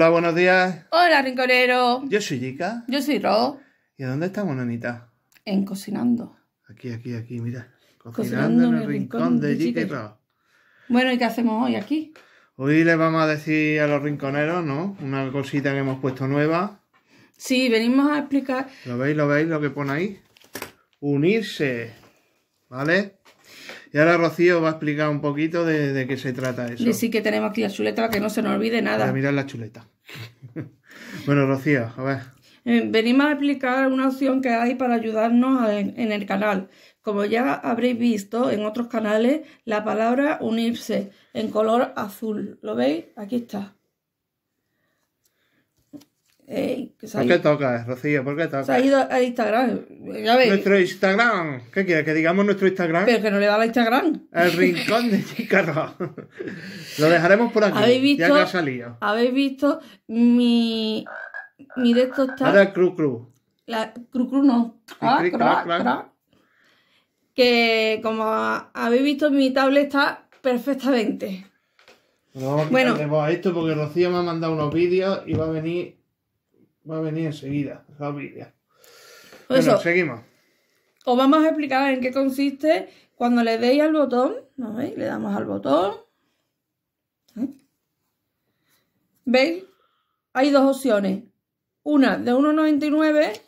Hola, buenos días. Hola, Rinconero. Yo soy Yika. Yo soy Ro. ¿Y a dónde estamos, Nanita? En Cocinando. Aquí, aquí, aquí, mira. Cocinando, en el rincón, de Yika y Ro. Bueno, ¿y qué hacemos hoy aquí? Hoy les vamos a decir a los rinconeros, ¿no? Una cosita que hemos puesto nueva. Sí, venimos a explicar. ¿Lo veis, lo veis, lo que pone ahí? Unirse. ¿Vale? Y ahora Rocío va a explicar un poquito de, qué se trata eso. Y sí que tenemos aquí la chuleta, que no se nos olvide nada. Para mirar la chuleta. bueno, Rocío, a ver. Eh, venimos a explicar una opción que hay para ayudarnos en el canal. Como ya habréis visto en otros canales, la palabra unirse en color azul. ¿Lo veis? Aquí está. ¿Por qué tocas, Rocío? ¿Por qué tocas? Se ha ido a Instagram. Ya Nuestro Instagram. ¿Qué quieres? ¿Que digamos nuestro Instagram? Pero que no le da la Instagram. El rincón de Chicago. Lo dejaremos por aquí. ¿Habéis visto, ya que ha salido. ¿Habéis visto mi. Mi de está. Ahora Cru Cru. La Cru Cru no. Ah, Que como habéis visto, mi tablet está perfectamente. bueno, esto porque Rocío me ha mandado unos vídeos y va a venir Va a venir enseguida, la Bueno, seguimos. Os vamos a explicar en qué consiste cuando le deis al botón, ¿no veis? Le damos al botón. ¿Eh? ¿Veis? Hay dos opciones. Una de 1,99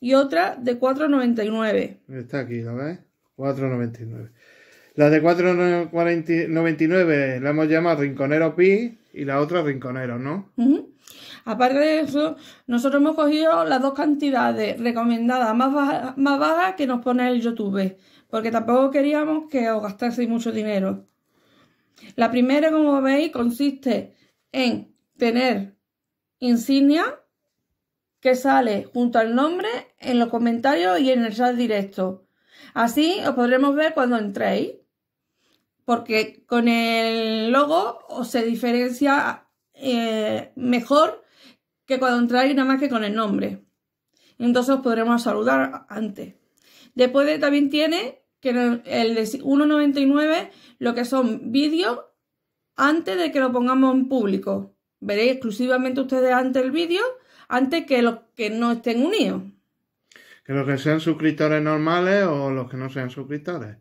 y otra de 4,99. Está aquí, ¿lo ves? 4,99. La de 4,99 la hemos llamado Rinconero Pi y la otra Rinconero, ¿no? Aparte de eso, nosotros hemos cogido las dos cantidades recomendadas más bajas que nos pone el YouTube, porque tampoco queríamos que os gastaseis mucho dinero. La primera, como veis, consiste en tener insignia que sale junto al nombre en los comentarios y en el chat directo. Así os podremos ver cuando entréis, porque con el logo os se diferencia eh, mejor que cuando entráis nada más que con el nombre. Entonces podremos saludar antes. Después también tiene que el de 1.99 lo que son vídeos antes de que lo pongamos en público. Veréis exclusivamente ustedes antes el vídeo, antes que los que no estén unidos. Que los que sean suscriptores normales o los que no sean suscriptores.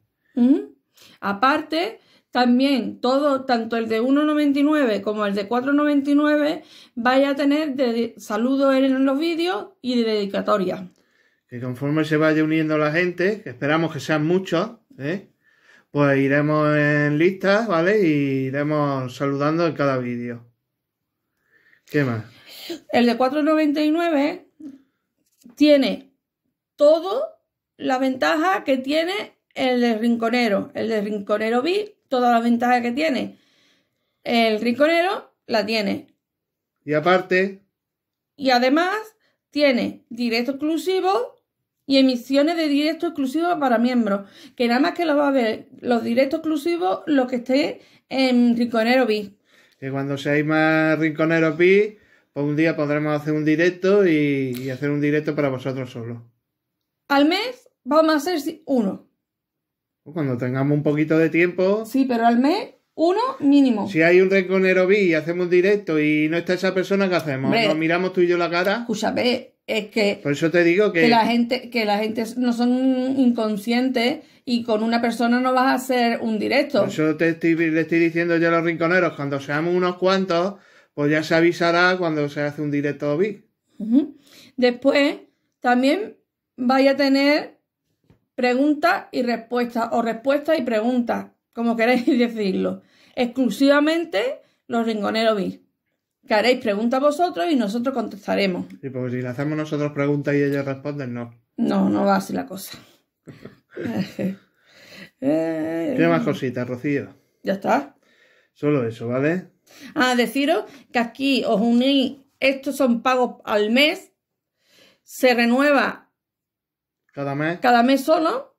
Aparte, también todo, tanto el de 1.99 como el de 4.99, vaya a tener de saludos en los vídeos y de dedicatoria. Que conforme se vaya uniendo la gente, que esperamos que sean muchos, ¿eh? pues iremos en lista, ¿vale? Y iremos saludando en cada vídeo. ¿Qué más? El de 4.99 tiene todo la ventaja que tiene el de rinconero. El de rinconero vi todas las ventajas que tiene. El rinconero la tiene. Y aparte. Y además tiene directo exclusivo y emisiones de directo exclusivo para miembros. Que nada más que lo va a ver los directos exclusivos los que esté en Rinconero vi Que cuando seáis más Rinconero vi pues un día podremos hacer un directo y, y hacer un directo para vosotros solo. Al mes vamos a hacer uno. Cuando tengamos un poquito de tiempo. Sí, pero al mes uno mínimo. Si hay un rinconero B y hacemos un directo y no está esa persona, ¿qué hacemos? Nos miramos tú y yo la cara. Escúchame, es que. Por eso te digo que. Que la gente, que la gente no son inconscientes y con una persona no vas a hacer un directo. Por eso te estoy, le estoy diciendo yo a los rinconeros, cuando seamos unos cuantos, pues ya se avisará cuando se hace un directo B. Después, también vaya a tener pregunta y respuesta o respuesta y pregunta, como queréis decirlo, exclusivamente los ringoneros vi Que haréis preguntas vosotros y nosotros contestaremos. Y porque si le hacemos nosotros preguntas y ellos responden, no. No, no va así la cosa. Eh, ¿Qué más cositas, Rocío? Ya está. Solo eso, ¿vale? Ah, deciros que aquí os unís, estos son pagos al mes, se renueva cada mes. Cada mes solo.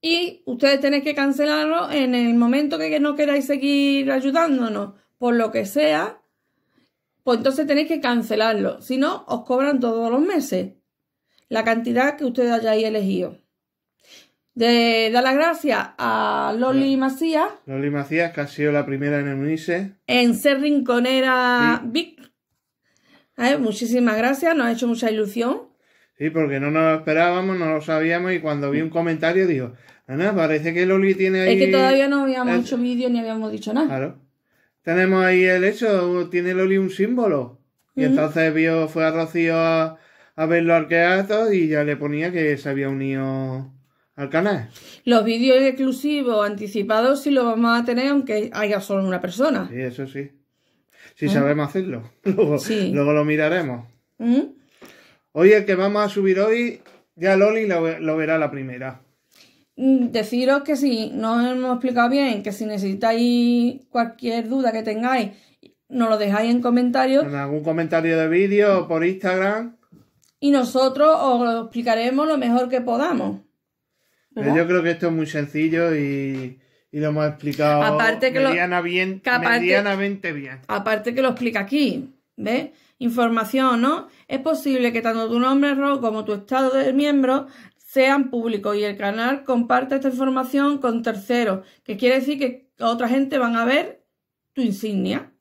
Y ustedes tenéis que cancelarlo en el momento que no queráis seguir ayudándonos, por lo que sea. Pues entonces tenéis que cancelarlo. Si no, os cobran todos los meses la cantidad que ustedes hayáis elegido. De dar las gracias a Loli Macías. Loli Macías, que ha sido la primera en el Unice. En ser rinconera Vic. Eh, muchísimas gracias, nos ha hecho mucha ilusión. Sí, porque no nos lo esperábamos, no lo sabíamos y cuando vi un comentario digo, Ana, parece que Loli tiene ahí... Es que todavía no habíamos hecho vídeo ni habíamos dicho nada. Claro. Tenemos ahí el hecho, tiene Loli un símbolo. Y entonces vio, fue a Rocío a, verlo ver los y ya le ponía que se había unido al canal. Los vídeos exclusivos anticipados sí los vamos a tener aunque haya solo una persona. Sí, eso sí. Si sabemos hacerlo. Luego, luego lo miraremos. Oye, el que vamos a subir hoy, ya Loli lo, verá la primera. Mm, deciros que si no hemos explicado bien, que si necesitáis cualquier duda que tengáis, nos lo dejáis en comentarios. En algún comentario de vídeo o por Instagram. Y nosotros os lo explicaremos lo mejor que podamos. Eh, yo creo que esto es muy sencillo y, lo hemos explicado medianamente bien. Aparte que lo explica aquí. ¿Ves? Información, ¿no? Es posible que tanto tu nombre row como tu estado de miembro sean públicos y el canal comparte esta información con terceros, que quiere decir que otra gente van a ver tu insignia.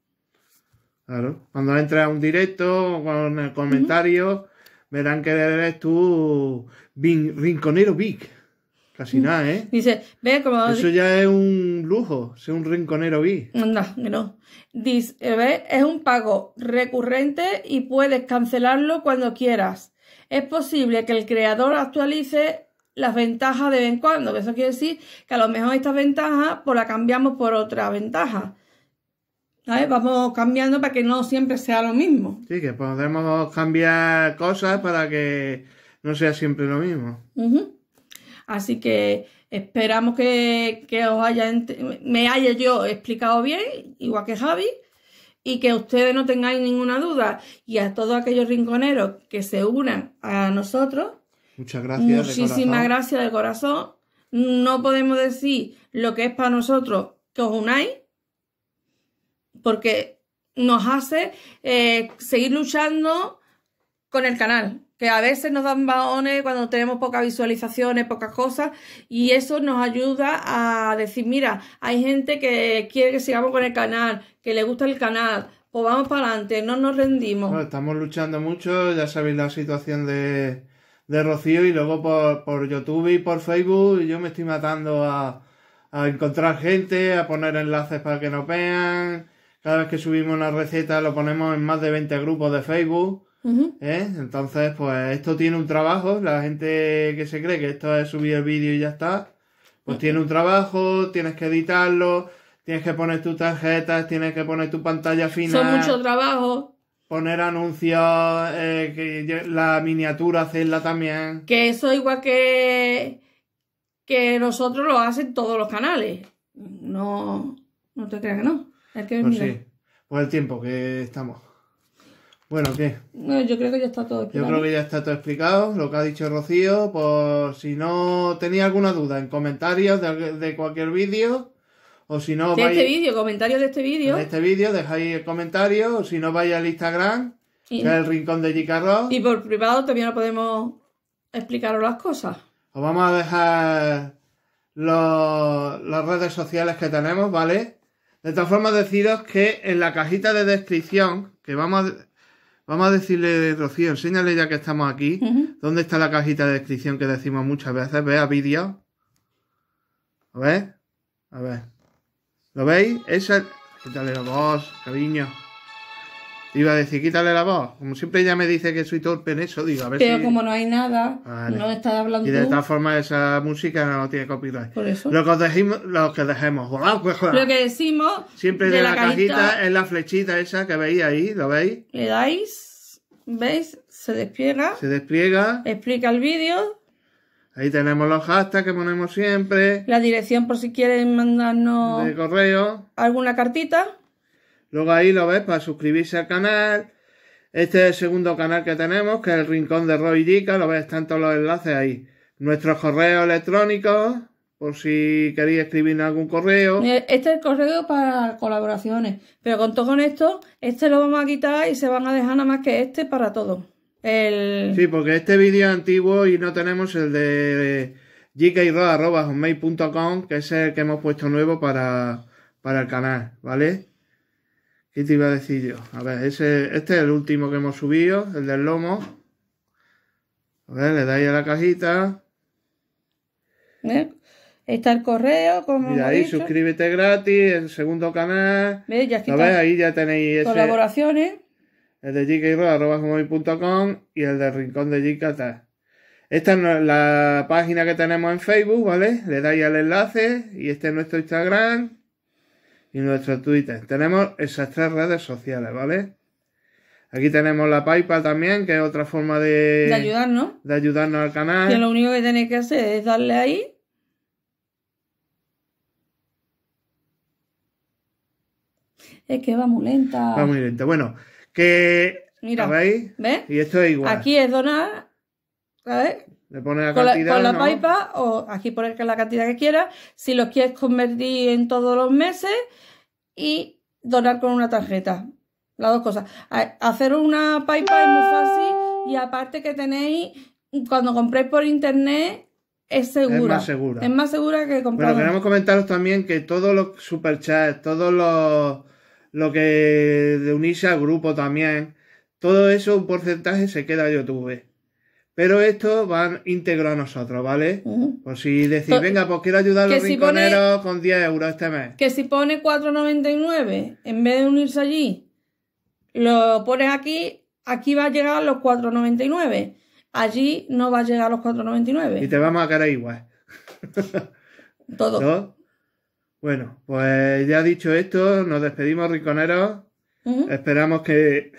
Claro, cuando entres a un directo con comentarios, verán que eres tu Rinconero Big. Casi mm. nada, ¿eh? Dice, ve como... Eso ya es un lujo, es un rinconero vi. No, no. Dice, eh, ve, es un pago recurrente y puedes cancelarlo cuando quieras. Es posible que el creador actualice las ventajas de vez en cuando, eso quiere decir que a lo mejor estas ventajas por pues, la cambiamos por otra ventaja. ¿Sabes? Vamos cambiando para que no siempre sea lo mismo. Sí, que podemos cambiar cosas para que no sea siempre lo mismo. Así que esperamos que, os haya me haya yo explicado bien, igual que Javi, y que ustedes no tengáis ninguna duda. Y a todos aquellos rinconeros que se unan a nosotros. Muchas gracias. Muchísimas gracias de corazón. No podemos decir lo que es para nosotros que os unáis, porque nos hace eh, seguir luchando con el canal que a veces nos dan baones cuando tenemos pocas visualizaciones, pocas cosas, y eso nos ayuda a decir, mira, hay gente que quiere que sigamos con el canal, que le gusta el canal, pues vamos para adelante, no nos rendimos. estamos luchando mucho, ya sabéis la situación de, de Rocío y luego por, por, YouTube y por Facebook yo me estoy matando a, a, encontrar gente, a poner enlaces para que nos vean. Cada vez que subimos una receta lo ponemos en más de 20 grupos de Facebook. ¿Eh? Entonces, pues esto tiene un trabajo. La gente que se cree que esto es subir el vídeo y ya está, pues tiene un trabajo, tienes que editarlo, tienes que poner tus tarjetas, tienes que poner tu pantalla final. Son mucho trabajo. Poner anuncios, eh, que la miniatura, hacerla también. Que eso igual que, que nosotros lo hacen todos los canales. No, no te creas que no. pues por pues el tiempo que estamos. Bueno, ¿qué? yo creo que ya está todo explicado. Yo creo que ya está todo explicado. Lo que ha dicho Rocío, por si no tenía alguna duda en comentarios de, cualquier vídeo, o si no. De este vídeo, comentarios de este vídeo. De este vídeo, dejáis el comentario, o si no, vais al Instagram, que es el rincón de Gicarro. Y por privado también lo podemos explicaros las cosas. Os vamos a dejar las redes sociales que tenemos, ¿vale? De todas formas, deciros que en la cajita de descripción, que vamos a Vamos a decirle, Rocío, enséñale ya que estamos aquí, dónde está la cajita de descripción que decimos muchas veces. vea a vídeo. A ver, a ver. ¿Lo veis? Esa. Quítale la cariño. Iba a decir, quítale la voz. Como siempre ella me dice que soy torpe en eso, digo, a ver Pero como no hay nada, no está hablando Y de esta forma esa música no tiene copyright. Por eso. Lo que, os dejimos, lo que dejemos, Lo que decimos... Siempre de, la, cajita, es la flechita esa que veis ahí, ¿lo veis? Le dais, ¿veis? Se despliega. Se despliega. Explica el vídeo. Ahí tenemos los hashtags que ponemos siempre. La dirección por si quieren mandarnos... De correo. Alguna cartita. Luego ahí lo ves para suscribirse al canal. Este es el segundo canal que tenemos, que es el Rincón de Roy Lo ves, tanto todos los enlaces ahí. Nuestros correos electrónicos, por si queréis escribir algún correo. Eh, este es el correo para colaboraciones. Pero con todo con esto, este lo vamos a quitar y se van a dejar nada más que este para todo. El... Sí, porque este vídeo es antiguo y no tenemos el de jikayro.com, que es el que hemos puesto nuevo para, para el canal, ¿vale? ¿Qué te iba a decir yo? A ver, este es el último que hemos subido, el del lomo. A ver, le dais a la cajita. ¿Eh? Está el correo, como. Y ahí suscríbete gratis, el segundo canal. ¿Ves? Ya Ahí ya tenéis colaboraciones. el de jkiro.com y el del rincón de Jikata. Esta es la página que tenemos en Facebook, ¿vale? Le dais al enlace y este es nuestro Instagram y nuestro Twitter. Tenemos esas tres redes sociales, ¿vale? Aquí tenemos la PayPal también, que es otra forma de, de ayudarnos. De ayudarnos al canal. Que lo único que tenéis que hacer es darle ahí. Es que va muy lenta. Va muy lenta. Bueno, que. Mira. ¿Veis? ¿Ves? Y esto es igual. Aquí es donar. ver. Le pones la con La, con la o aquí pones la cantidad que quieras. Si los quieres convertir en todos los meses y donar con una tarjeta. Las dos cosas. Hacer una pipa es muy fácil y aparte que tenéis, cuando compréis por internet, es segura. Es más segura. Es más segura que comprar. Bueno, queremos comentaros también que todos los superchats, todos los. lo que de unirse al grupo también, todo eso, un porcentaje se queda a YouTube. Pero esto va íntegro a nosotros, ¿vale? Por si decís, venga, pues quiero ayudar a los rinconeros con 10 euros este mes. Que si pone 4,99, en vez de unirse allí, lo pones aquí, aquí va a llegar los 4,99. Allí no va a llegar los 4,99. Y te vamos a caer igual. Todo. Bueno, pues ya dicho esto, nos despedimos, rinconeros. Esperamos que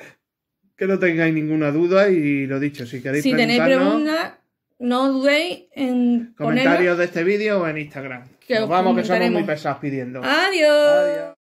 que no tengáis ninguna duda y lo dicho, si queréis si tenéis preguntas, no dudéis en comentarios de este vídeo o en Instagram. Que Nos vamos que somos muy pesados pidiendo. Adiós. Adiós.